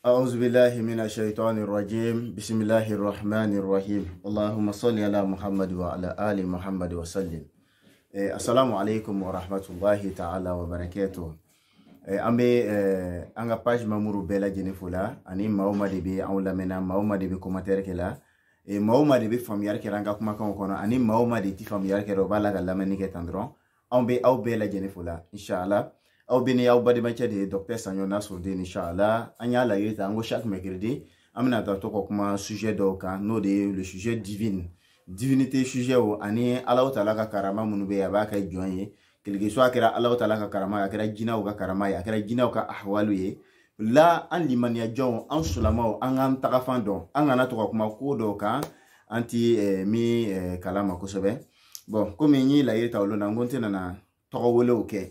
أعوذ بالله من الشيطان الرجيم بسم الله الرحمن الرحيم اللهم صل على محمد وعلى آل محمد وسلم إيه السلام عليكم ورحمة الله تعالى وبركاته إيه أمي إيه أنا باج مامور بلا جنفولا أني ماوما دي بي أولا منا ماوما دي بي كوماتيرك لا إيه ماوما دي بي فاميارك رانجا كما كما كنا أني ماوما دي تي فاميارك روبالا غلا مني كتندرون أمي أو بلا جنفولا إن شاء الله aw bɛ ni aw bademakɛ de ye dɔktɛr sanɲɔ nasuruden inshallah an y'a laɲini ta an ko chaque mercredi an bɛna taa to ka kuma sujet dɔw kan n'o de ye le sujet divine divinité sujetw ani alaw tala ka karama minnu bɛ yen a b'a kɛ jɔn ye kelekeso a kɛra alaw tala ka karama ye a kɛra jinɛw ka karama ye a kɛra jinɛw ka ahwalu ye la an limaniya jɔnw an sulamaw an k'an tagafan dɔn an kana to ka kuma ko dɔw kan an ti eh, min eh, kala ma kosɛbɛ bɔn komi n ye laɲini ta olu la n ko n tɛna na tɔgɔ welew kɛ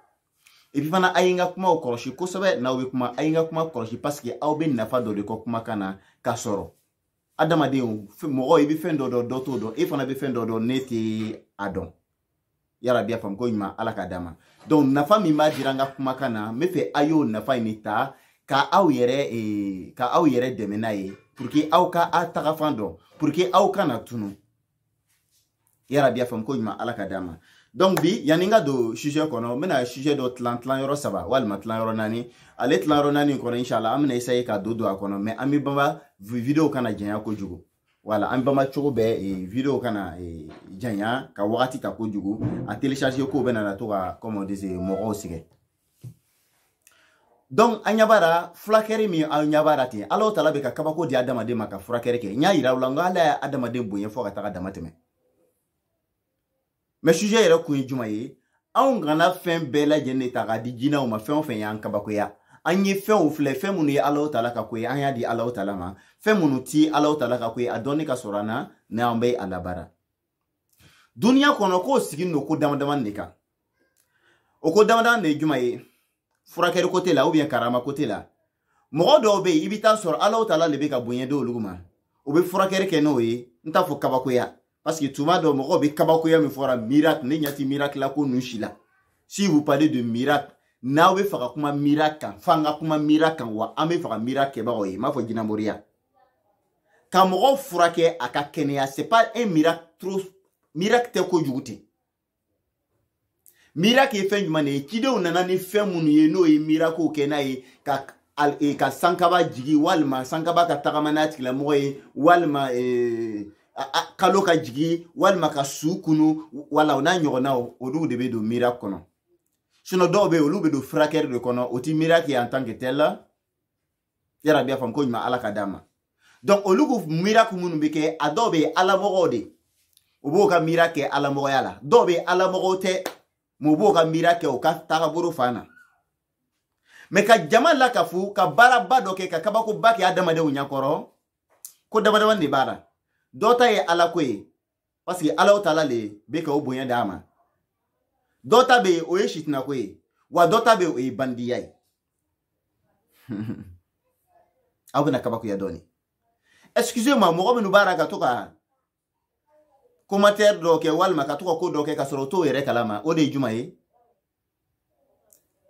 epi fana a ye n ka kumaw kɔlɔsi kosɛbɛ n'aw be kuma a ye n e, ka kuma kɔlɔsi parsike aw be nafa dɔ de kɔ kumakan na e, k'a sɔrɔ adamadenw mɔgɔ i be fɛn dɔ dɔ dɔ t'o dɔn e fana be fɛn dɔ dɔn ne tɛ a dɔn yarabi a faamu ko ɲuman ala ka dama donc nafa min b'a dira n ka kumakan na n be fɛ a y'o nafa ɲini ta ka aw yɛrɛ eh, ka aw yɛrɛ dɛmɛ n'a ye pour aw ka a tagafan dɔn pour aw kana tunu yarabi a faamu ko ɲuman ala ka dama donc bi yanni n ka don sujet kɔnɔ n bɛna sujet dɔ tilan tilanyɔrɔ saba walima tilanyɔrɔ naani ale tilanyɔrɔ naani kɔnɔ inshala an bɛna essaye ka don don a kɔnɔ mɛ an bɛ banba video kana janya kojugu wala an banba cogo bɛɛ eh, video kana eh, janya ka wagati ta kojugu a télécharger ko bɛna na to ka comme on disait mɔgɔw sɛgɛn donc an ɲa b'a ra furakɛri min an ɲa b'a ra ten ala tala bɛ ka kabako di adamaden ma ka furakɛri kɛ n y'a yira aw la n ko ala ye adamaden bonya fɔ ka taga dama tɛmɛ mɛ sujɛ yɛrɛ kun ye juman ye anw kana fɛn bɛɛ lajɛlen de ta k'a di jinɛw ma fɛn o fɛn y'an kabakoya an ye fɛnw filɛ fɛn minnu ye alaw tala ka ko ye an y'a di alaw tala ma fɛn minnu ti alaw tala ka ko ye a dɔnni ka sɔrɔ an na n'an bɛ a labara duniya kɔnɔ k'o sigi no ko dama dama de kan o ko dama dama de ye juman ye furakɛli kote la ubiyɛn karama kote la mɔgɔ dɔw be yen i be taa sɔrɔ alaw tala le be ka bonya di olugu ma u be furakɛli kɛ n'o ye n t'a fɔ kabakoya Parce que tout le monde dit que fera miracle, ne nyati miracle la ko nushila. Si vous parlez de miracle, n'awe fera kuma miracle, fanga kuma miracle wa ame eh oh, eh, fera miracle ba oyi, ma fo jina moria. Ka mɔgɔ furakɛ a ka kɛnɛya c'est pas un miracle trop miracle tɛ kojugu ten. Miracle ye fɛn jumɛn de ye? Cidenw nana ni fɛn minnu ye n'o ye miracle kɛ n'a ye ka ka sankaba jigi walima sankaba ka tagama n'a tigilamɔgɔ ye walima kalo ka jigi walima ka su kunu wala o n'a ɲɔgɔnnaw olu de be don miira kɔnɔ sinɔ dɔw be olu be don furakɛli de kɔnɔ o ti miira kɛ en tant que tel la yarabi fam ko ɲuman ala ka d'a ma donc olu ka miiraku minnu be kɛ a dɔw bɛ yen alamɔgɔw de u b'o ka miira kɛ alamɔgɔya la dɔw bɛ yen alamɔgɔw tɛ mɛ u b'o ka miira kɛ u ka tagabolo fan na mɛ ka jama lakafu ka baaraba dɔ kɛ ka kabakoba kɛ adamadenw ɲɛkɔrɔ ko dabadaba de b'a la. dɔ ta ye ala ko ye parce que alaw taala le bɛ ka o bonya d'a ma dɔ ta o ye sitinako ye wa dɔ ta bɛ yen o ye bandiya ye aw bɛna kabakoya dɔɔni excusez moi mɔgɔ minnu b'a la ka to ka commentaire dɔ kɛ walima ka to ka ko dɔ kɛ ka sɔrɔ o t'o yɛrɛ kalama o de ye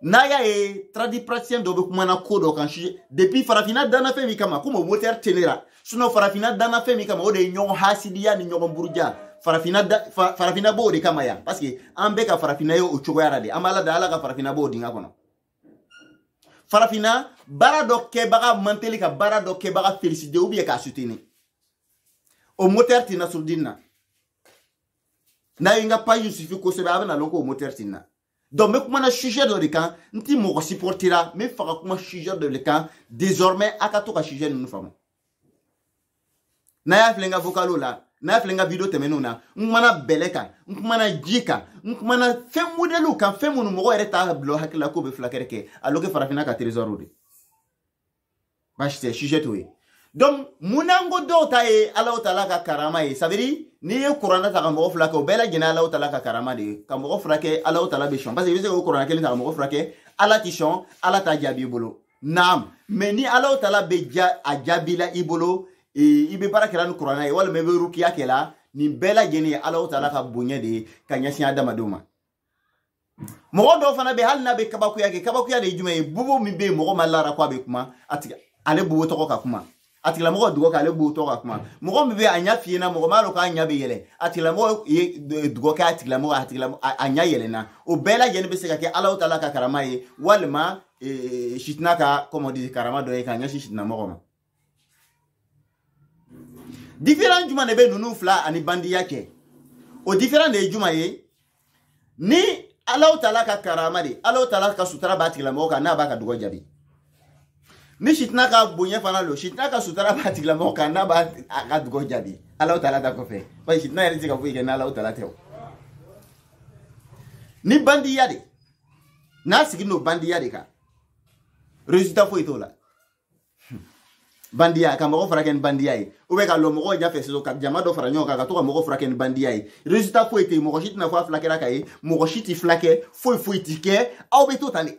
n'a y'a ye tradipraticien dɔ be kumana koo dɔ kan depuis farafina danna fɛn min kama komi motɛr tenera sinɔ farafina danna fɛn min kama o de ye ɲɔgɔn hasidiya ni ɲɔgɔn buruja farafina da, fa, farafina b'o de kama yan parce que an bɛɛ ka farafina ye o cogoya la de an b'ala da ala ka farafina b'o dingɛ kɔnɔ farafina baara dɔ kɛbaga manteli ka baara dɔ kɛbaga félicité ou bien k'a soutenir o motɛr tena surudin na n'a ye n ka paji sufi kosɛbɛ a bena lɔn k'o motɛr tin na donc n bɛ kuma na sujet dɔ de kan n ti mɔgɔ supportera n bɛ fɛ ka kuma sujet dɔ de kan désormais a ka to ka sujet ninnu faamu n'a y'a filɛ n ka vocalo la n'a y'a filɛ n ka video tɛmɛnenw na n kumana bɛlɛ kan n kumana ji kan n kumana fɛn modèle kan fɛn minnu mɔgɔ yɛrɛ t'a bila hakili la k'o bɛ filakɛrɛ kɛ alors que farafinna ka trésor de baasi tɛ sujet t'o ye donc munango dɔw ta ye alaw tala ka karama ye sabiri n'i ye kuranna ta ka mɔgɔ fila kɛ o bɛɛ lajɛlen alaw tala ka karama de ye ka mɔgɔ fila kɛ alaw tala bɛ sɔn parce que i bɛ se k'o kuranna kelen ta ka mɔgɔ fila kɛ ala ti sɔn ala t'a jaabi i bolo naam mɛ ni alaw tala bɛ ja a jaabi la i bolo i bɛ baara kɛra ni kuranna ye walima i bɛ rukiya kɛ la nin bɛɛ lajɛlen ye alaw tala ka bonya de ye ka ɲɛsin adamadenw ma mɔgɔ dɔw fana bɛ hali n'a bɛ kabakoya kɛ kabakoya de ye jumɛn ye bubu min bɛ yen mɔgɔ ma lara ko a bɛ kuma a tigɛ ale bubu tɔgɔ ka kuma a tigilamɔgɔ dugɔ kɛ ale b'o tɔgɔ ka kuma mɔgɔ min bɛ a ɲɛ f'i ɲɛna mɔgɔ m'a dɔn k'a ɲɛ bɛ yɛlɛ a tigilamɔgɔ ye dugɔ kɛ a tigilamɔgɔ a tigilamɔgɔ a ɲɛ yɛlɛnna o bɛɛ lajɛlen bɛ se ka kɛ alaw ta la ka karama ye walima e, sitina ka kɔmɔdi karama dɔ ye k'a ɲɛsin sitina mɔgɔ ma diferan juman de bɛ ninnu fila ani bandiya kɛ o diferan de ye juman ye ni alaw ta la ka karama de alaw ta la ka sutura b'a tigilamɔgɔ kan n'a b'a ka dugɔ jaabi ni sitina ka bonya fana lo sitina ka sutura b'a tigilamɔgɔ kan n'a b'a a ka dugawu jaabi alaw tala ta kɔfɛ parce que sitina yɛrɛ tɛ se ka foyi kɛ n'alaw tala tɛ o ni bandiya de n'a sigi n'o bandiya de kan résultat foyi t'o la hmm. bandiya ka mɔgɔ furakɛ ni bandiya ye ou bien ka lɔ mɔgɔw ɲɛfɛ sisan ka jama dɔ fara ɲɔgɔn kan ka to ka mɔgɔ furakɛ ni bandiya ye résultat foyi tɛ yen mɔgɔ si tɛna fɔ a fila kɛra ka ye mɔgɔ si tɛ fila kɛ foyi foyi tɛ kɛ aw bɛ to tan de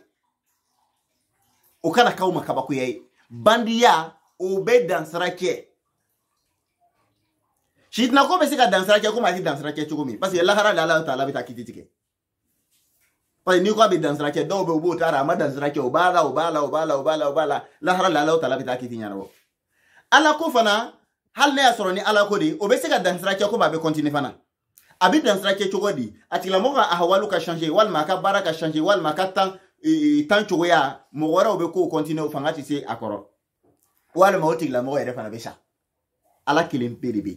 o kana k'aw ma kabakoya bandiya o bɛ dansara kɛ sitinako bɛ se ka dansara komi a tɛ dansara cogo min parce que lahara de ala ta bɛ taa kiti tigɛ parce que n'i ko a bɛ dansara kɛ dɔw bɛ yen u b'o t'a a ma dansara kɛ o b'a la o b'a la o b'a la o b'a la o b'a la lahara de ala ta bɛ taa kiti ɲɛnabɔ ala ko fana hali n'a y'a sɔrɔ ni ala ko de o bɛ se ka dansara kɛ komi a bɛ kɔntine fana a bɛ dansara cogo di a tigilamɔgɔ ka ahawalu ka change walima a ka baara ka change walima a ka temps tan choukou ya, mou wara ou beko ou kontine ou fangati se akoron. Ou al mou tigla mou wara yere fana besha. Ala kilim piri bi.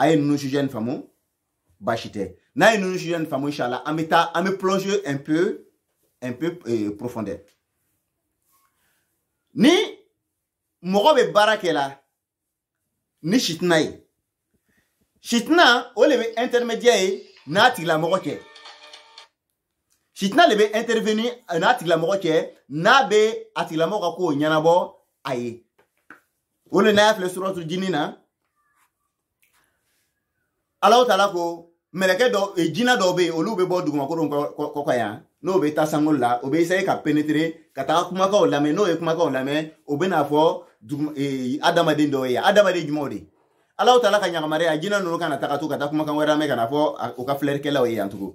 Ayen noujjen famou, bashite. Nayen noujjen famou euh, isha la, ame plonje unpe profonde. Ni, mou wara be barake la, ni chitnay. Chitna, ou lebe intermedia yi, natigla mou wara kek. sitina le bɛ intervenir n'a tigilamɔgɔ cɛ n'a bɛ a tigilamɔgɔ ka kow ɲɛnabɔ a ye o le n'a y'a filɛ suratu jini na alaw tala ko mɛlɛkɛ dɔ e jinɛ dɔw bɛ yen olu bɛ bɔ dugumakolo kɔ ka yan n'o bɛ taa sankolo la o bɛ essayer ka pénétrer ka taga kumakaw lamɛn n'o ye kumakaw lamɛn o bɛ n'a fɔ dugu e, adamaden dɔw ye yan adamaden jumɛnw de alaw tala ka ɲagamare yan jinɛ ninnu kana taga to ka taa kumakan wɛrɛ lamɛn ka na fɔ u ka filɛlikɛlaw ye yan tugun.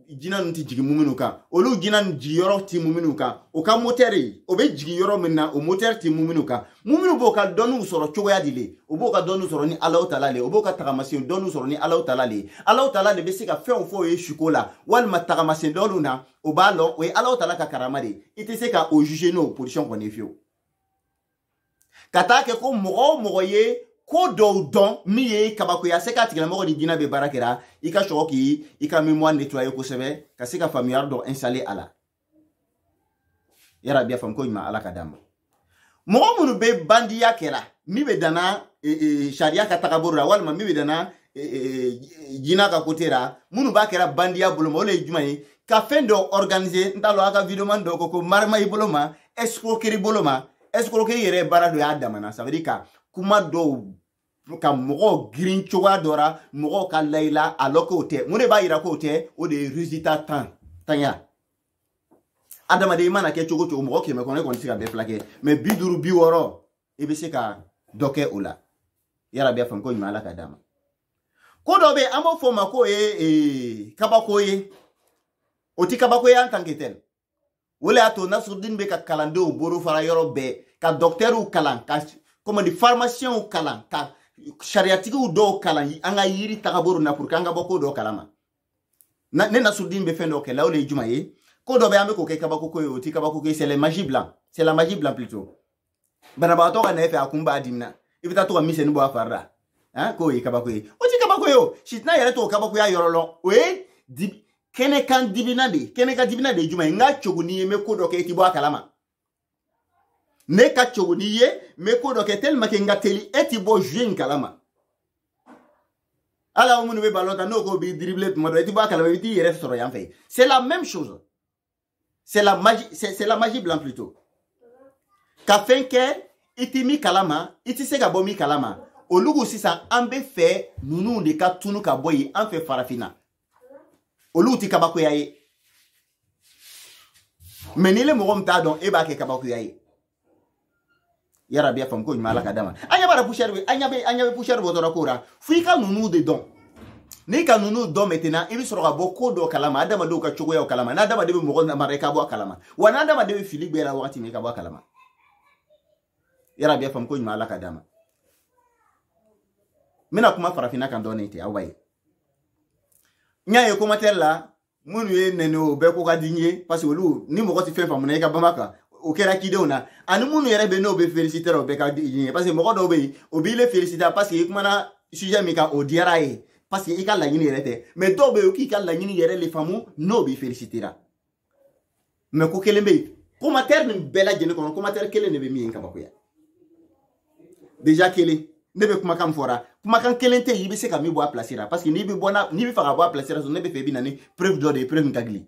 jinɛ ninnu tɛ jigin mun minnu kan olu jinɛ ninnu jigiyɔrɔ tɛ mun minnu kan o ka motɛri o bɛ jigin yɔrɔ min na o motɛri tɛ mun minnu kan mun minnu b'o ka dɔnniw sɔrɔ cogoya de le o b'o ka dɔnniw sɔrɔ ni alaw tala le o b'o ka tagamasen dɔnniw sɔrɔ ni alaw tala le alaw tala de bɛ se ka fɛnw fɔ o ye suko la walima tagamasen dɔnniw na o b'a lɔn o ye alaw tala ka karama de ye i tɛ se ka o juge n'o position kɔni fiyewu ka taa kɛ ko mɔgɔ o mɔgɔ ye ko dɔw dɔn min ye kabako ye a se k'a tigilamɔgɔ ni diinɛ bɛ baara kɛra i ka sɔgɔ k'i i ka mémoire nettoyer kosɛbɛ ka se ka faamuyari dɔ installer a la yarabi a faamu ko ɲuman ala ka d'a ma mɔgɔ minnu bɛ bandiya kɛra min bɛ danna e, e, sariya ka tagabolo la walima min bɛ danna e, jinɛ ka kote la minnu b'a kɛra bandiya bolo ma o de ye jumɛn ye ka fɛn dɔ organiser n t'a dɔn a ka video man dɔ ko ko marima i bolo ma escroquerie bolo ma escroquerie yɛrɛ ye baara dɔ y'a damana ça veut dire ka kuma dɔw ka mɔgɔw girin cogoya dɔ la mɔgɔw ka layila alors k'o tɛ mun de b'a yira k'o tɛ o de ye résultat tan tanya adamaden mana kɛ cogo cogo mɔgɔ kɛmɛ kɔnɔ e kɔni tɛ se ka bɛɛ fila kɛ mɛ bi duuru bi wɔɔrɔ i bɛ se ka dɔ kɛ o la yarabi a faamu ko ɲuman ala ka d'a ma ko dɔ bɛ yen an b'o fɔ o ma k'o ye kabako ye o tɛ kabako ye an kan kɛ tɛl o de y'a to nasurudin bɛ ka kalandenw bolo fara yɔrɔ bɛɛ ka dɔkitɛriw kalan ka kɔmɔdi farimasiyɛnw kalan ka sariyatigiw dɔw kalan an ka yiri tagabolo na puruke an ka bɔ ko dɔ kalama ne nasudin bɛ fɛn dɔ kɛla o le ye juman ye ko dɔ bɛ an bɛ k'o kɛ kabakoko ye o ti kabakoko ye c'est la magie blanc c'est la magie blanc plutôt banabagatɔ ka na e fɛ a kun b'a dimina i bɛ taa to ka misɛnnin bɔ a fari la han k'o ye kabako ye o ti kabako ye o sitina yɛrɛ t'o kabakoya yɔrɔ lɔn o ye kɛnɛkan dibina de kɛnɛkan dibina de ye juman ye n ka cogo n'i ye n bɛ ko dɔ kɛ i ti bɔ a kalama ne ka cogo n'i ye n bɛ ko dɔ kɛ tellement que n ka teli e ti bɔ jeu in kalama hali aw minnu bɛ balon ta n'o ko b'i dribble tuma dɔ i ti bɔ a kalama i t'i yɛrɛ sɔrɔ yan fɛ c'est la même chose c'est la magie c'est c'est la magie blanc plutôt ka fɛn kɛ i ti min kalama i ti se ka bɔ min kalama olugu sisan an bɛ fɛ ninnu de ka tunu ka bɔ yen an fɛ farafinna olu ti kabakoya ye mɛ n'i le mɔgɔ min t'a dɔn e b'a kɛ kabakoya ye. ya rabbi ya fam ko ɲuman ala ka dama an ɲɛ b'a la poussière bɛ an ɲɛ bɛ an ɲɛ bɛ poussière bɔtɔla ko la fo i ka ninnu de dɔn n'i ka ninnu dɔn maintenant i bɛ sɔrɔ ka bɔ ko dɔ kalama adamadenw ka cogoyaw kalama n'adamaden bɛ mɔgɔ namara i ka bɔ a kalama wa n'adamaden bɛ fili gbɛɛ la wagati min i ka bɔ a kalama ya rabbi ya fam ko ɲuman ala ka dama n bɛna kuma farafinna kan dɔɔnin ten aw ye n y'a ye commentaire la minnu ye nɛni o bɛɛ ko ka di n ye parce olu ni mɔgɔ tɛ fɛn faamu na i ka bama kan o kɛra kidenw na ani minnu yɛrɛ bɛ n'o bɛ féliciter o bɛɛ ka diɲɛ parce que mɔgɔ dɔw bɛ yen o b'i le féliciter parce que i kumana sujet min kan o diyara ye parce que i ka laɲini yɛrɛ tɛ mais dɔw bɛ yen o k'i ka laɲini yɛrɛ le faamu n'o b'i félicitera mais ko kelen bɛ yen commentaire nin bɛɛ lajɛlen kɔnɔ commentaire kelen de bɛ min ye kabakoya déjà kelen ne bɛ kumakan min fɔra kumakan kelen tɛ yen i bɛ se ka min bɔ a place la parce que n'i bɛ bɔ n'a n'i bɛ fɛ ka bɔ a place la ne bɛ fɛ i bɛ na ni preuve dɔ de ye preuve min ka gili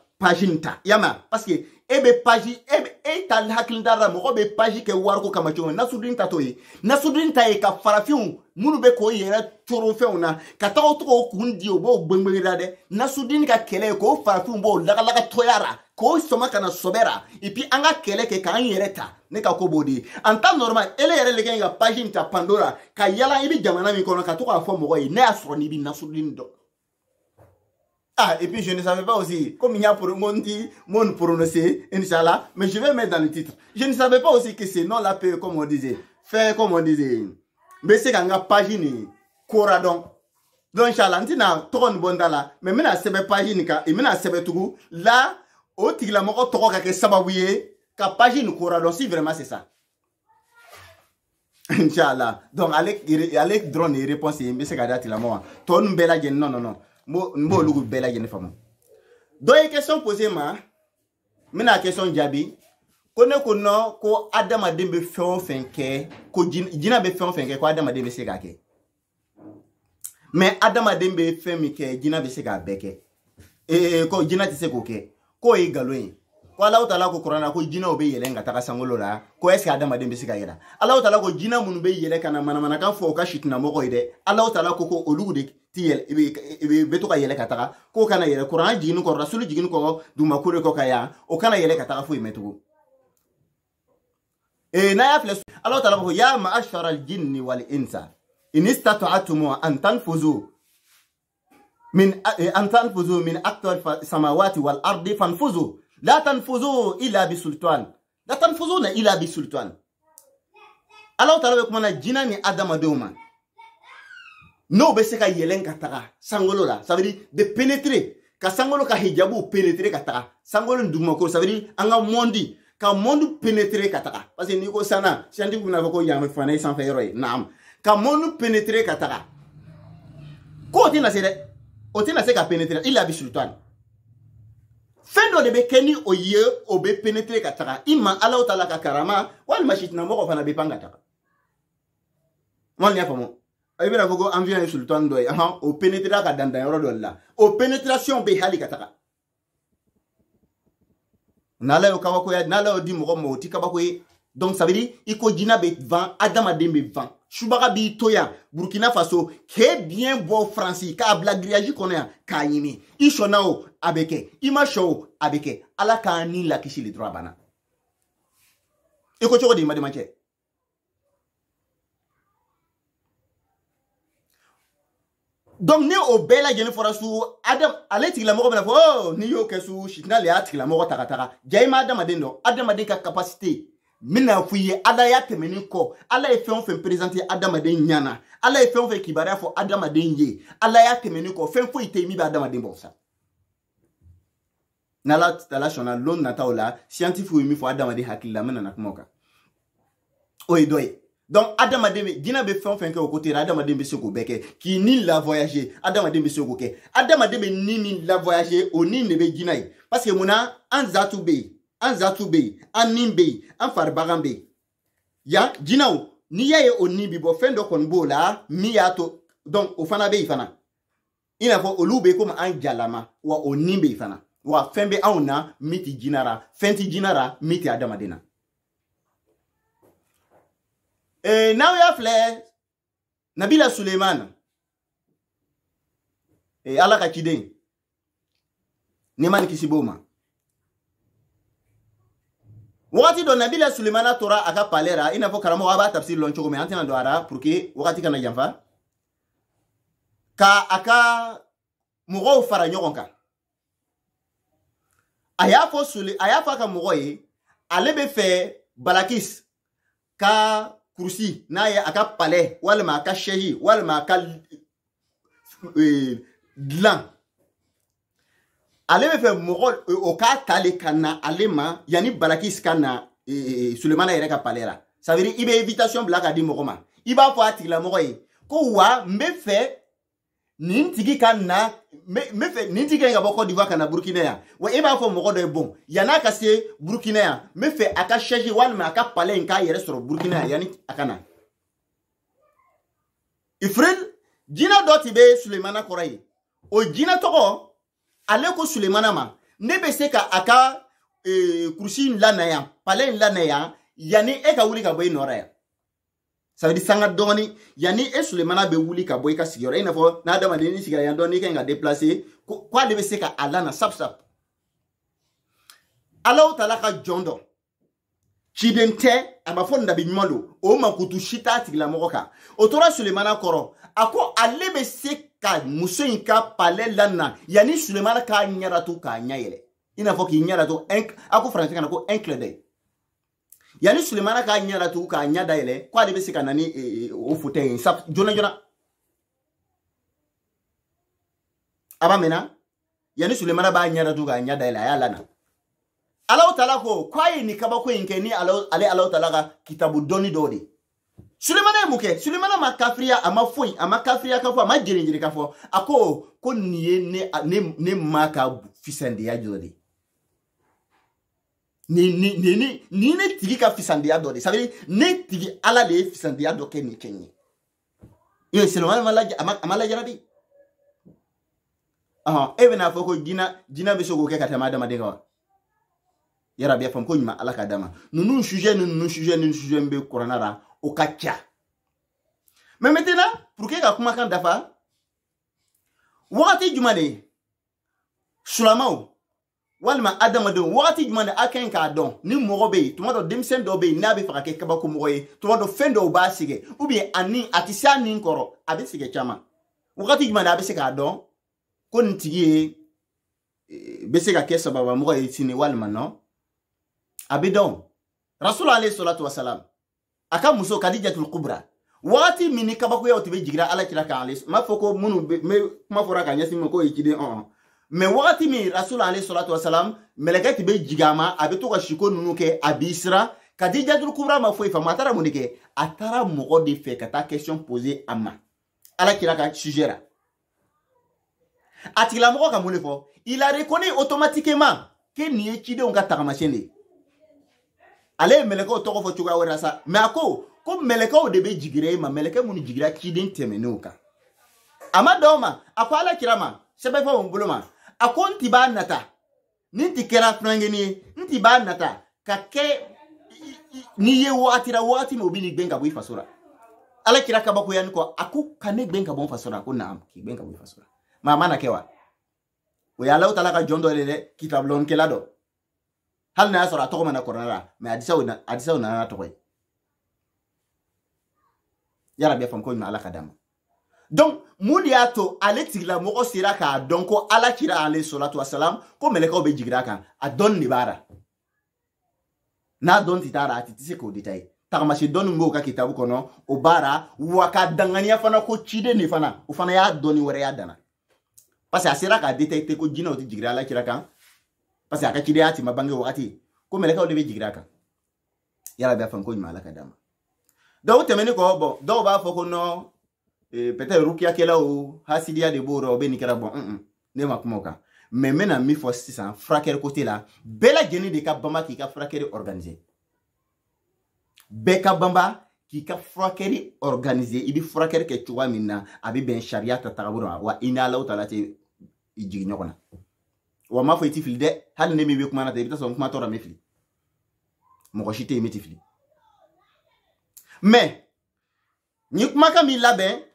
paji nin ta i y'a mɛn paseke e bɛ paji e bɛ e ta hakilita la mɔgɔ bɛ paji kɛ wariko kama cogo min na nasudin ta t'o ye nasudin ta ye ka farafinw minnu bɛ k'o yɛrɛ coro fɛnw na ka taga o tɔgɔ o kun di o b'o gbɛngbɛn da dɛ nasudin ka kɛlɛ ye k'o farafinw b'o lagalagatɔya la k'o sɔma ka na sɔbɛ la et puis an ka kɛlɛ kɛ k'an yɛrɛ ta ne ka ko b'o de ye en temps normal ele yɛrɛ de ka ɲi ka paji in ta pando la ka yala i bɛ jamana min kɔnɔ ka to k'a fɔ mɔgɔ ye ne y'a sɔrɔ n'i bɛ nasudin dɔn Ah, et puis je ne savais pas aussi, comme il y a pour mon dit, mon prononcer, Inch'Allah, mais je vais mettre dans le titre. Je ne savais pas aussi que c'est non la paix comme on disait, faire comme on disait. Mais c'est quand la pagine, Coradon. Donc, Inch'Allah, on a trop de là, mais maintenant, c'est une pagine, et maintenant, c'est une tout. Là, au a mon autre, que ça va oublier, page, pagine, Coradon, si vraiment c'est ça. Inch'Allah. Donc, avec drone et réponse, mais réponse Mais c'est quand la mort. Ton bella, non, non, non. n b'olu bɛɛ lajɛlen faamu dɔ ye question posé n ma n bɛna question jaabi ko ne ko nɔ ko adamaden bɛ fɛn o fɛn kɛ ko jinɛ bɛ fɛn o fɛn kɛ ko adamaden bɛ se k'a kɛ mɛ adamaden bɛ fɛn min kɛ jinɛ bɛ se k'a bɛɛ kɛ ee ko jinɛ tɛ se k'o kɛ k'o ye nkalon ye ko alaw ta la ko kuranna ko jinɛw bɛ yɛlɛn ka taga sankolo la ko est ce que adamaden bɛ se ka yɛlɛ alaw ta la ko jinɛ minnu bɛ yɛlɛ ka na manamanakan fɔ u ka sitinamɔgɔ ye dɛ alaw ta la ko ko olu de ti e e e to ka yɛlɛ ka taga k'o kana yɛlɛ kuranɛ jiginni kɔrɔ rasulu jiginni kɔrɔ dugumakolo kɔ ka yan o kana yɛlɛ ka taga foyi mɛn tugun n'a y'a filɛ ala taala b'a fɔ yaa ma ashara insa inistata'tum an tanfuzu min an min aktar samawati wal ardi fanfuzu la tanfuzu illa bi la tanfuzuna illa bi ala taala bɛ kuma na jinɛ ni adamadenw ma n'o bɛ se ka yɛlɛn ka taga sankolo la ça veut dire de pénétrer ka sankolo ka hijabu pénétrer ka taga sankolo ni dugumakolo ça veut dire an ka mɔndi ka mɔndi pénétrer ka taga parce que n'i ko sanna scientifique bɛna fɔ ko yan fana ye sanfɛ yɔrɔ ye naam ka mɔndi pénétrer ka taga k'o tɛna se dɛ o tɛna se ka pénétrer il a bi sultan fɛn dɔ de bɛ kɛ ni o ye o bɛ pénétrer ka taga i ma alaw ta la ka karama walima sitinamɔgɔ fana bɛ pan ka taga wali n y'a faamu i bena fɔ ko anfiya ye sultan dɔ ye ahan o penetra ka dandanyɔrɔ dɔ la o penetration be hali ka taga n'ala y'o kabakoya n'ala y'o di mɔgɔ ma o ti kabako ye donc ça veut dire i ko jina be van adamaden be van subaga b'i to yan burkina faso k'e biyɛn bɔ faransi k'a bila giriyaji kɔnɔ yan k'a ɲini i sɔnna o a bɛ kɛ i ma sɔ o a bɛ kɛ ala k'an ni lakisi le dɔrɔn a banna i ko cogo di i mademacɛ donc ne o bɛɛ lajɛlen fɔra su adam ale tigilamɔgɔ bɛna fɔ oh, n'i y'o kɛ su sitina le y'a tigilamɔgɔ ta ka taga ja i ma adamaden dɔ adamaden ka capacité n bɛna f'i ye ala y'a tɛmɛnen kɔ ala ye fɛn o fɛn présenter adamaden ɲɛna ala ye fɛn o fɛn kibaruya fɔ adamaden ye ala y'a tɛmɛnen kɔ fɛn foyi tɛ yen min bɛ adamaden bɔ sa n'ala tala sɔnna lon nataw la scientifique ye min fɔ adamaden hakili la n bɛ nana kuma o oh, kan o ye dɔ ye donc adamaden bɛ jinɛ bɛ fɛn o fɛn kɛ o côté la adamaden bɛ se k'o bɛɛ kɛ k'i ni lavoyager adamaden bɛ se k'o kɛ adamaden bɛ ni min lavoyager o ni de bɛ jinɛ ye parce que munna an zatu bɛ yen an zatu bɛ yen an ni bɛ yen an faribagan bɛ yen yan jinɛw n'i y'a ye o ni bi bɔ fɛn dɔ kɔni b'o la min y'a to donc o fana bɛ yen fana i n'a fɔ olu bɛ yen komi an jalama wa o ni bɛ yen fana wa fɛn bɛ anw na min ti jinɛ ra fɛn ti jinɛ ra min ti adamaden na. e, n'aw y'a filɛ nabila suleiman e, eh, ala ka ciden nema ni kisi b'o ma wagati dɔ nabila sulemana tora a ka pale ah, ra i n'a fɔ karamɔgɔ a b'a tafsiri lɔn cogo min an tɛna don a ra pour que wagati kana janfa ka a ka mɔgɔw fara ɲɔgɔn kan a y'a fɔ sule a y'a fɔ a ka mɔgɔ ye ale bɛ fɛ balakis ka kurusi eh, eh, n'a eh, ye a ka palɛ walima a ka sɛji walima a ka dilan ale bɛ fɛ mɔgɔ o k'a tale ka na ale ma yanni balakisi ka na sulemana yɛrɛ ka palɛ la ça veut dire i bɛ invitation bila ka di mɔgɔ ma i b'a fɔ a tigilamɔgɔ ye ko wa n bɛ fɛ nin tigi ka na me fɛ nin ti kɛ ka bɔ cote d'ivoire ka na burukina yan wa e b'a fɔ mɔgɔ dɔ ye bon yan'a ka se burukina yan n bɛ fɛ a ka sɛji walima a ka palɛ in k'a yɛrɛ sɔrɔ burukina yan yanni a ka na ifril jinɛ dɔ ti bɛ sulemana kɔrɔ ye o jinɛ tɔgɔ ale ko sulemana ma ne bɛ se ka a ka kurusi in lana yan palɛ in lana yan yanni e ka wuli ka bɔ i nɔ la yan ça veut dire sanga dɔɔni yanni e sulemana bɛ wuli ka bɔ i ka sigiyɔrɔ i n'a fɔ n'a adamaden ni sigira yan dɔɔni i ka ɲi ka déplacer ko k'ale bɛ se ka a lana sap sap alaw tala ka jɔn dɔn ciden tɛ a ma fɔ nabi ɲuman don o makutu si t'a tigilamɔgɔ kan o tora sulemana kɔrɔ a ko ale bɛ se ka muso in ka palɛ lana yanni sulemana k'a ɲɛdatu k'a ɲɛ yɛlɛ i n'a fɔ k'i ɲɛdatu a ko faransi kan na ko un clin d'œil yanni sulemana k'a ɲɛ datugu k'a ɲɛ dayɛlɛ ko ale bɛ se ka na ni e, e, o fotɛ ye sa joona joona a b'a mɛnna yanni sulemana b'a ɲɛ datugu k'a ɲɛ dayɛlɛ a y'a lana alaw tala ko ko a ye nin kabako in kɛ ni ale alaw tala ka kitabu dɔnni dɔw de e sulemana ye mun kɛ sulemana ma kafiriya a ma foyi a ma kafiriya ka fɔ a ma jerinjeri ka fɔ a ko ko nin ye ne ne ka fisandeya dɔ de ye ni nin nin nin nin ne tigi ka fisandeya dɔ de ça veut dire ne tigi ala de ye fisandeya dɔ kɛ nin kɛ n ye ee silamɛya ma lajɛ a ma a ma lajarabi ɔhɔn e bɛna fɔ ko jinɛ jinɛ bɛ se k'o kɛ ka tɛmɛ adamaden kan wa yarabi a faamu ko ɲuman ala ka d'a ma ninnu sujet ni ninnu sujet ni sujet min bɛ kuranna la o ka ca mais maintenant pour que e ka kumakan dafa wagati jumɛn de sulamaw walima adamadenw wagati juman de a kɛn k'a dɔn ni mɔgɔ be yen tuma dɔ denmisɛn dɔ be yen n'a be fɛ ka kɛ kabakomɔgɔ ye tuma dɔ fɛn dɔw b'a sigɛ ubiyɛn ani a tɛ se a nin kɔrɔ a be sigɛ caaman wagati juman de a be se k'a dɔn ko nin tigi ye be se ka kɛ sababamɔgɔ ye sini walima nɔ a be dɔn rasulu alayhi salatu wasalam a ka muso kadijatul kubra wagati min ni kabakoyaw tɛ be jigira ala cira kan ale m'a fɔ ko minnu kuma fɔra ka ɲɛsin ma ko ye ciden ɔn mɛ wagati min rasul alayhi salatu wasalam mɛlɛkɛ tun bɛ jigi a ma a bɛ to ka siko ninnu kɛ a b'i siran ka di jatul kubra ma foyi faamu a taara mun de kɛ a taara mɔgɔ de fɛ ka taa question poser a ma ala kira ka sujet la a tigilamɔgɔ ka mun de fɔ il a reconnu automatiquement que nin ye cidenw ka tagamasɛn de ye ale ye mɛlɛkɛw tɔgɔ fɔ cogoya wɛrɛ la sa mɛ a ko ko mɛlɛkɛw de bɛ jigira e ma mɛlɛkɛ minnu jigira ciden tɛmɛnenw kan a ma dɔw ma a ko ala kira ma sɛbɛn fɛnw bolo ma ti b'a nata ni ti kɛra furankɛni ye n ti b'a nata ka kɛ n'i ye wagati la wagati min o bɛ n'i gbɛn ka bɔ i faso la ala kira kabakoyani kɔ a ko ka ne gbɛn ka bɔ n faso la a ko naam k'i gbɛn ka bɔ i faso la mɛ a mana kɛ wa o ye alaw la ka jɔn dɔ de dɛ kitabulɔnkɛla dɔ hali n'a y'a sɔrɔ a tɔgɔ mana kɔrɔna la mɛ hadisaw na hadisaw nana n'a tɔgɔ ye yarabi a faamu ko ɲuman ala ka d'a ma donc mun de y'a to ale tigilamɔgɔ sera k'a dɔn ko ala cira ale salatu wasalam ko mɛlɛkɛw bɛ jigira a kan a dɔnni de b'a ra n'a dɔn ti t'a ra a ti se k'o detaye tagamasi dɔnni b'o ka kitabu kɔnɔ o b'a ra wa ka danganiya fana ko ciden de fana o fana y'a dɔnni wɛrɛ y'a dana. parce que a sera k'a detecte ko jinɛw tɛ jigira ala cira kan parce que a ka cidenya tun ma bange wagati ko mɛlɛkɛw de bɛ jigira kan yala bɛ a faamu ko ɲuman ala ka d'a ma dɔw tɛmɛnen kɔ bɔn dɔw b'a fɔ ko non E, Petè rukyake la ou, hasidia de bo ro, be nike la bon, nè mak mou ka. Mè mè nan mi fos si san, fraker kote la, be la jeni de ka bamba ki ka frakeri organize. Be ka bamba ki ka frakeri organize, i di frakeri ke chouwa min nan, abi ben sharia tatakaburwa, wak ina la ou talate, i djig nyo kona. Wama fwe ti fil de, hal ne mi be koumanate, bita sou mou koumanatora me fili. Mou kou chite yi me ti fili. Mè, nye koumanate mi la ben,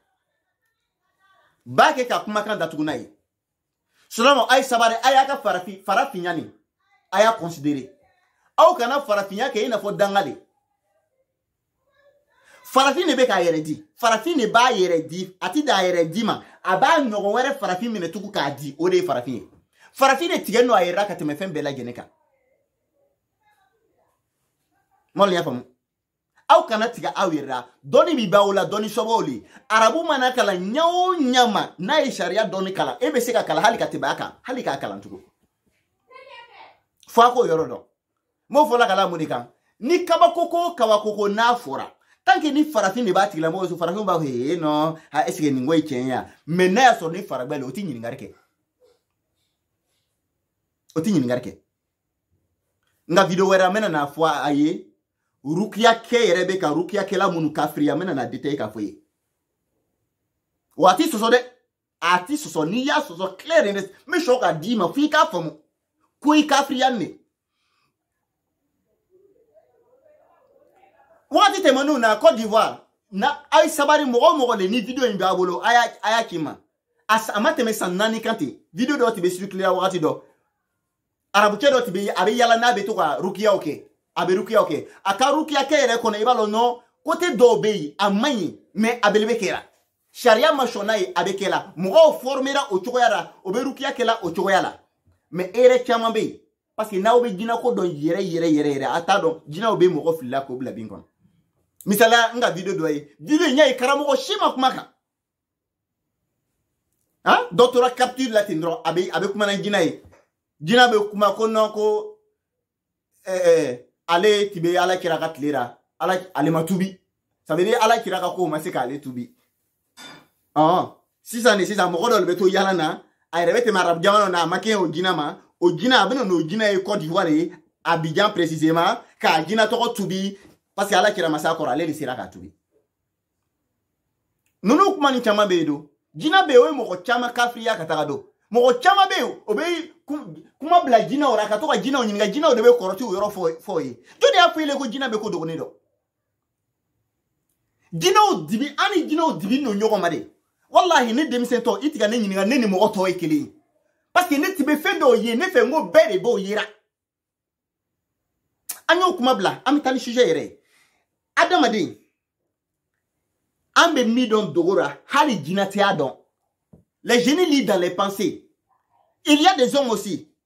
ba kɛ ka kumakan datugu n'a ye silamɛw a ye sabari a y'a ka farafin farafinya nin a y'a kɔnsidere aw kana farafinya kɛ i n'a fɔ danga de farafin de bɛ k'a yɛrɛ di farafin de b'a yɛrɛ di a ti d'a yɛrɛ di ma a b'a ɲɔgɔn wɛrɛ farafin minɛ tugun k'a di o de ye farafin ye farafin de tigɛ nɔ a yɛrɛ ka tɛmɛ fɛn bɛɛ lajɛlen kan mɔlu y'a faamu aw kana tiga aw yɛrɛ la dɔnni min b'aw la dɔnni sɔbɔw le arabu mana kalan ɲa o ɲa ma n'a ye sariya dɔɔni kalan e bɛ se ka kalan hali ka tɛmɛ a kan hali k'a kalan tugun fo a k'o yɔrɔ dɔn m'o fɔla ka la mun de kan ni kabakoko kabakoko n'a fɔra tanke ni farafin de b'a tigila mɔgɔ farafin b'a fɔ ee nɔn ha ɛsike nin ko ye tiɲɛ ya mɛ n'a y'a sɔrɔ ni faragbɛ la o ti ɲininkali kɛ o ti ɲininkali kɛ nka video wɛrɛ an bɛna n'a fɔ a ye Rukia kɛ yɛrɛ bɛ ka rukiya kɛla minnu ka firiya n bɛna na detailler k'a fɔ ye wa a ti sɔsɔ dɛ a ti sɔsɔ n'i y'a sɔsɔ clear de n bɛ sɔn ka d'i ma f'i k'a faamu ko i ka firiya nin wagati tɛmɛnenw na cote d'ivoire na a ye sabari mɔgɔ o mɔgɔ de ni video in b'a bolo a y'a a y'a k'i ma a a ma tɛmɛ san naani kan ten video dɔ tun bɛ circuler wagati dɔ arabucɛ dɔ tun bɛ a bɛ yaala n'a bɛ to ka rukiyaw kɛ. a bɛ rukiya kɛ a ka rukiya kɛ yɛrɛ kɔnɔ i b'a dɔn nɔ kote dɔw bɛ yen a man ɲi mɛ a belebe kɛra sariya ma sɔn n'a ye a bɛ kɛ la mɔgɔw fɔrimera o cogoya la o bɛ rukiya kɛ la o cogoya la mɛ e yɛrɛ caman bɛ yen parce que n'aw bɛ jinɛ ko dɔn yɛrɛ yɛrɛ yɛrɛ yɛrɛ a t'a dɔn jinɛw bɛ mɔgɔ filila k'o bila bin kɔnɔ misaliya n ka video dɔ ye video in y'a ye karamɔgɔ si ma kuma kan han dɔ tora capture la ten dɔrɔn a bɛ a bɛ kuma na jinɛ ye jinɛ bɛ kuma ko nɔn ko ɛɛ. Eh, eh, ale tun bɛ ala kira ka tile la ala ale ma tubi ça veut dire ala kira ka kow ma se k'ale tubi ɔn sisan de sisan mɔgɔ dɔ de bɛ to yala na a yɛrɛ bɛ tɛmɛ arabu jamana na a ma kɛɲɛ o jinɛ ma o jinɛ a bɛ na n'o jinɛ ye cote d'ivoire ye abidjan précisément k'a jinɛ tɔgɔ tubi parce que ala kira ma se a kɔrɔ ale de sera k'a tubi ninnu kuma nin caman bɛ yen don jinɛ bɛ yen o ye mɔgɔ caman kafiriya ka taga don mɔgɔ caman bɛ yen o bɛ kuma bila jinɛw ra ka to ka jinɛw ɲininka jinɛw de bɛ kɔrɔti o yɔrɔ fɔ ye jɔn y'a fɔ i ye ko jinɛ bɛ ko dogolen dɔ jinɛw dibi an ni jinɛw dibi n'o ɲɔgɔn ma de walahi ne denmisɛn tɔ i tiga ne ɲininka ne ni mɔgɔ tɔ ye kelen ye parce ne ti bɛ fɛn dɔw ye ne fɛ n ko bɛɛ de b'o yira an y'o kuma bila an bɛ taa ni sujɛ yɛrɛ ye adamaden an bɛ min dɔn dogo la hali jinɛ tɛ a dɔn les génies lisent dans les pensées il y a des hommes aussi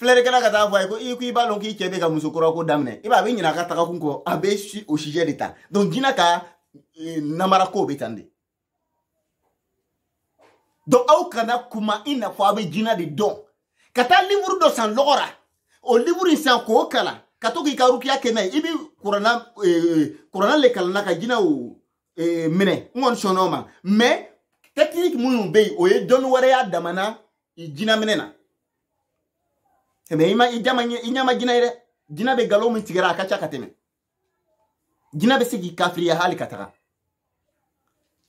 filɛlikɛla ka taa fɔ a ye ko i ko i b'a dɔn k'i cɛ bɛ ka musokura ko daminɛ i b'a ye a bɛ ɲinɛ a ka taga kun kɔ a bɛ si o sijɛ de ta donc jinɛ ka namara kow bɛ tan de donc aw kana kuma i n'a fɔ aw bɛ jinɛ de dɔn ka taa liburu dɔ san lɔgɔra o liburu in san k'o kalan ka to k'i ka rukiya kɛ n'a ye i bɛ kuranna kuranna le kalanna ka jinɛ o minɛ n kɔni sɔnna o ma mais technique minnu bɛ yen o ye dɔnni wɛrɛ y'a damana jinɛ minɛ na. mɛ i ma i jama i ɲama jinɛ ye dɛ jinɛ bɛ galo min tigɛra a ka ca ka tɛmɛ jinɛ bɛ se k'i kafiriya hali ka taga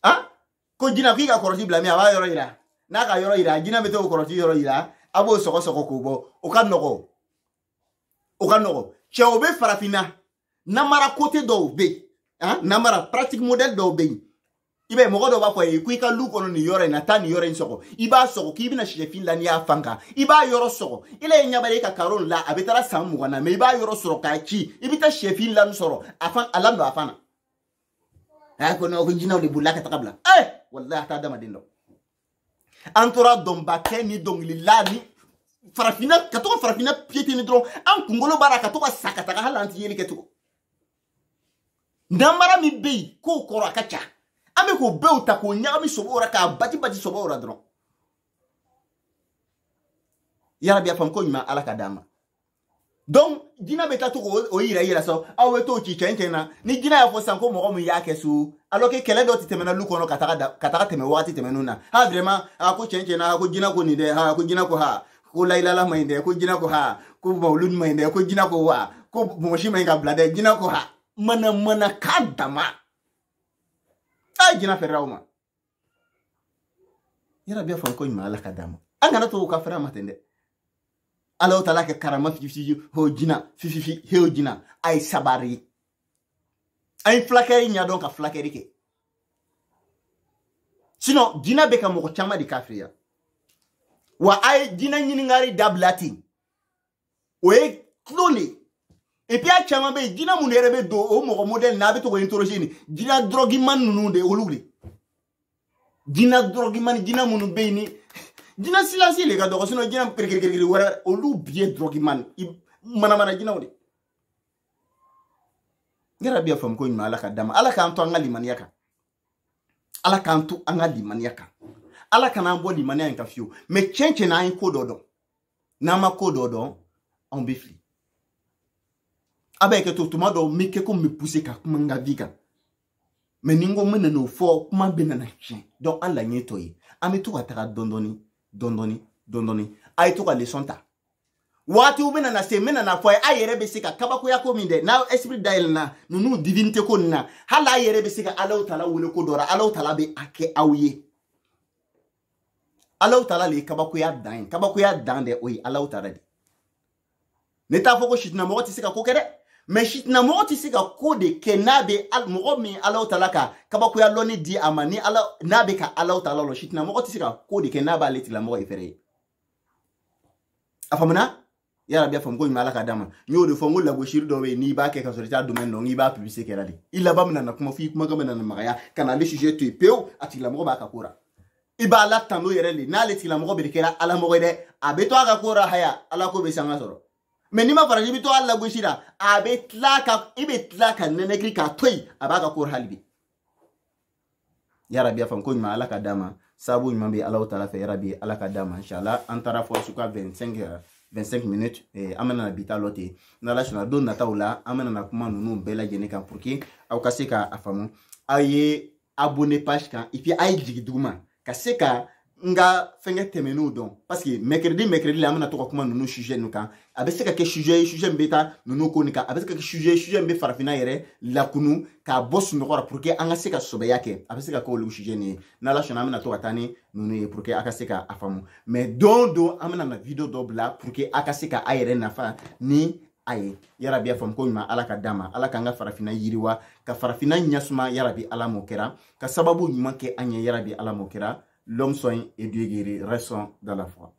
a ah, ko jinɛ k'i ka kɔrɔsi bila min a b'a yɔrɔ yira n'a ka yɔrɔ yira jinɛ bɛ to o kɔrɔsi yɔrɔ yira a b'o sɔgɔsɔgɔ k'o bɔ o ka nɔgɔ o ka nɔgɔ cɛw bɛ farafinna namara kote dɔw bɛ yen ah, namara pratique modèle dɔw bɛ yen i b'a ye mɔgɔ dɔ b'a fɔ ye ko i ka lu kɔnɔ nin yɔrɔ in na taa nin yɔrɔ in sɔgɔ i b'a sɔgɔ k'i bɛna sɛfin la n'i y'a fan kan i b'a yɔrɔ sɔgɔ i la ye ɲabali e ka karo la a bɛ taa san mugan na mɛ i b'a yɔrɔ sɔrɔ k'a ci i bɛ taa sɛfin la nin sɔrɔ a fan a lamɔ a fan na a y'a ko ko jinɛw de bolila ka taga bila ee walahi a t'a adamaden dɔn an tora dɔnbakɛ ni dɔnkilila ni farafinna ka to ka farafinna piétiner dɔrɔn an kunkolo b'a la ka to ka sa ka taga hali an tɛ yeli kɛ tugun danbara min bɛ yen k'o kɔrɔ a ka ca ame k'o be ta k'o ɲagami sobow ra k'a baji baji so ra dɔrɔn ya rabia fam ko ɲuman ala ka dama ma donc jinɛ bɛ to o yira yira so aw bɛ t'o ci cɛncɛn na ni jinɛ y'a fɔ sisan ko mɔgɔ min y'a kɛ so alors que kɛlɛ dɔ ti tɛmɛna lu kɔnɔ ka taga ka teme tɛmɛ wagati tɛmɛnenw na ha vraiment a ko chen chen na ko jinɛ ko ni de ha ko jinɛ ko ha ko laila la mai de ko jinɛ ko ha ko mawuludi ma ɲi dɛ ko jinɛ ko wa ko mo shi mai ɲi ka bila dɛ ko ha mana mana kadama a jina fɛrɛ aw ma yarabiya fan ko ɲuman ala ka d'a ma an kana to o ka fɛrɛ a ma ten dɛ ala o taala kɛ karama fififi ho jina fififi heo jina a ye sabari an ye filakɛ ɲa dɔn ka filakɛli kɛ sinɔn jina bɛ ka mɔgɔ caman de kafiriya wa a ye jina ɲininkali dabila ten o ye tulon de ye et puis a caman bɛ yen jinɛ minnu yɛrɛ bɛ don o mɔgɔ modèle na a bɛ to k'o interroger nin jinɛ dɔrɔgiman ninnu de olu de jinɛ dɔrɔgiman jinɛ minnu bɛ yen ni jinɛ silansi de ka dɔgɔ sinɔn jinɛ kirikirikiri wɛrɛ olu bi ye dɔrɔgiman manamana jinɛw de ne yɛrɛ bɛ y'a faamu ko ɲuman ala ka d'a ma ala k'an to an ka limaniya kan ala k'an to an ka limaniya kan ala kan'an bɔ limaniya in kan fiyewu mɛ tiɲɛ tiɲɛ na an ye ko dɔ dɔn n'an ma ko dɔ dɔn anw bɛ fili a b'a kɛ to tuma dɔw n bɛ kɛ ko n bɛ puse ka kuma n ka vi kan mɛ ni n ko n bɛ na n'o fɔ kuma bɛ nana tiɲɛ dɔnku an laɲini t'o ye an bɛ to ka taga dɔɔni dɔɔni dɔɔni dɔɔni a ye to ka lesɔn ta waatiw bɛ nana se n bɛ nana fɔ a ye a yɛrɛ bɛ se ka kabakoya ko min dɛ n'a esprit dayɛlɛnna ninnu divinité ko nin na hali a yɛrɛ bɛ se ka alaw tala wele ko dɔ la alaw tala bɛ a kɛ aw ye alaw tala le ye kabakoya dan ye kabakoya dan dɛ o ye alaw tala de ne t'a fɔ ko sitinamɔgɔ tɛ se ka ko kɛ dɛ mɛ sitina mɔgɔ tɛ se ka ko de kɛ n'a bɛ mɔgɔ min alaw ta la ka kabakoya lɔnni di a ma ni ala n'a bɛ ka alaw ta la lɔ sitina mɔgɔ tɛ se ka ko de kɛ n'a b'ale tigilamɔgɔ ye fɛrɛ ye a faamuna yarabi a faamu ko ɲuman ala ka d'a ma n y'o de fɔ n ko lagosiri dɔ bɛ yen n'i b'a kɛ ka sɔrɔ i t'a domaine dɔn k'i b'a publicité kɛra de i laban bɛna na kuma f'i kumakan bɛna na magaya ka na ale sujet to yen pewu a tigilamɔgɔ b'a ka ko ra i b'a la tanto yɛrɛ de n'ale tigilamɔgɔ bɛ kɛra ala mɔgɔ ye dɛ a bɛ to a ka ko ra haya ala ko bɛ sanga sɔrɔ mɛ n'i ma farati i bɛ to a lagosi la a bɛ tila ka i e bɛ tila ka nɛnɛkili k'a to yen a b'a ka bi yarabi taala fɛ yarabi ala ka d'a inshallah an taara fɔ 25 25 minutes eh, an na bita lote na la n'ala don nataw la an na kuma ninnu bɛɛ jene kan pourki que aw ka se k'a ye page kan a' ye jigin ka n ka fɛngɛ tɛmɛn'o dɔn paseke mɛkɛrɛdi mɛkɛrɛdi la an bɛna to ka kuma ninnu sujɛ ninnu kan a bɛ se ka kɛ sujɛ ye sujɛ min bɛ taa ninnu ko nin kan a bɛ se ka kɛ sujɛ ye sujɛ min bɛ farafinna yɛrɛ lakunu k'a bɔ sunɔgɔ la puruke an ka se ka sɔbɛya kɛ a bɛ se ka kɛ olu sujɛ nin ye n'ala sɔnna an bɛna to ka taa ni ninnu ye puruke a ka se ka a faamu mɛ don don an bɛna na video dɔ bila puruke a ka se ka a yɛrɛ nafa ni a ye yarabi a faamu ko ɲuman ala ka d'a ma ala k'an ka farafinna yiriwa ka farafinna ɲasuma yarabi ala m'o kɛra ka sababu ɲuman kɛ an ye yarabi ala m'o kɛra l'homme soigne et Dieu guéri Restons dans la foi.